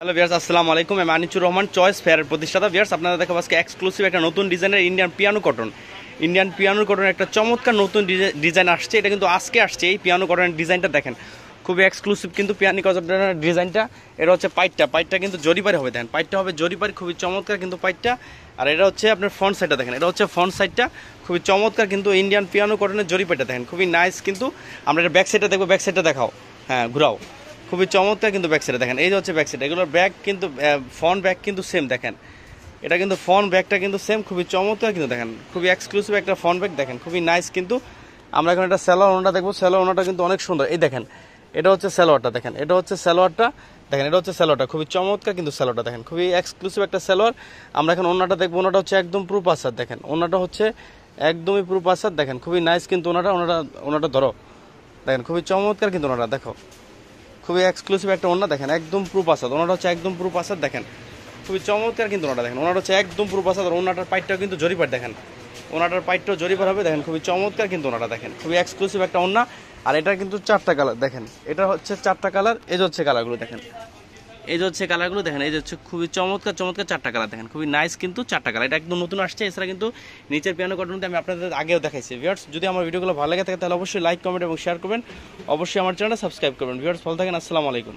hello viewers আসসালামু আলাইকুম আমি আনিচুর রহমান চয়েস ফেয়ারের প্রতিষ্ঠাতা ভিয়ার্স আপনারা দেখো আজকে এক্সক্লুসিভ একটা নতুন ডিজাইনের Indian piano cotton Indian piano কটনের একটা চমৎকার নতুন ডিজাইন আসছে এটা কিন্তু আজকে আসছে এই পিয়ানো কটনের ডিজাইনটা দেখেন খুবই এক্সক্লুসিভ কিন্তু পিয়ানি কটনের ডিজাইনটা এটা হচ্ছে পাইটটা পাইটটা কিন্তু জরিপারি হবে দেখেন পাইটটা হবে জরিপারি খুবই চমৎকার কিন্তু পাইটটা আর এটা হচ্ছে আপনার ফ্রন্ট সাইডটা দেখেন এটা হচ্ছে ফ্রন্ট সাইডটা খুবই চমৎকার কিন্তু ইন্ডিয়ান পিয়ানো কটনের জরিপারিটা দেখেন খুবই নাইস কিন্তু আমরা এটা ব্যাক সাইডটা দেখবো ব্যাক সাইডটা দেখাও হ্যাঁ ঘুরাও খুবই চমৎকার কিন্তু ব্যাক দেখেন এই যে হচ্ছে ব্যাক সাইড এগুলোর ব্যাগ কিন্তু ফ্রন্ট ব্যাগ কিন্তু সেম দেখেন এটা কিন্তু ফ্রন্ট ব্যাগটা কিন্তু সেম খুবই চমৎকার কিন্তু দেখেন খুবই এক্সক্লুসিভ একটা ফ্রন্ট ব্যাগ দেখেন খুবই নাইস কিন্তু আমরা এখন একটা স্যালোয়ার ওনাটা দেখবো স্যালোয়ার ওনাটা কিন্তু অনেক সুন্দর এই দেখেন এটা হচ্ছে স্যালোয়ারটা দেখেন এটা হচ্ছে স্যালোয়ারটা দেখেন এটা হচ্ছে স্যালোয়ারটা খুবই চমৎকার কিন্তু স্যালোয়ারটা দেখেন খুবই এক্সক্লুসিভ একটা স্যালোয়ার আমরা এখন ওনাটা দেখবো ওনাটা হচ্ছে একদম প্রুফ আসার দেখেন ওনাটা হচ্ছে একদমই প্রুফ আসার দেখেন খুবই নাইস কিন্তু ওনাটা ওনাটা ওনাটা ধরো দেখেন খুবই চমৎকার কিন্তু ওনাটা দেখো খুবই এক্সক্লুসিভ একটা ওনা দেখেন একদম প্রুফ আসাদ ওনাটা হচ্ছে একদম প্রুফ আসাদ দেখেন খুবই চমৎকার কিন্তু ওনাটা দেখেন ওনাটা হচ্ছে একদম প্রুফ আসাদ আর ওনাটার পাইটটাও কিন্তু জরিপার দেখেন ওনাটার পাইটটাও জরিপার হবে দেখেন খুবই চমৎকার কিন্তু ওনাটা দেখেন খুবই এক্সক্লুসিভ একটা ওনা আর এটা কিন্তু চারটা কালার দেখেন এটা হচ্ছে চারটা কালার এজ হচ্ছে কালারগুলো দেখেন এই যে হচ্ছে কালারগুলো দেখেন এই যে হচ্ছে খুবই চমৎকার চমৎকার চারটা কালার দেখেন খুবই নাইস কিন্তু চারটা কালার এটা একদম নতুন আসছে এছাড়া কিন্তু নিচের পিয়ানো কটনটি আমি আপনাদের আগেও দেখাইছি ভিউয়ার্স যদি আমার ভিডিওগুলো ভালো লাগে থাকে তাহলে অবশ্যই লাইক কমেন্ট এবং শেয়ার করবেন অবশ্যই আমার চ্যানেলটা সাবস্ক্রাইব করবেন ভিউয়ার্স ভালো থাকেন আসসালামু আলাইকুম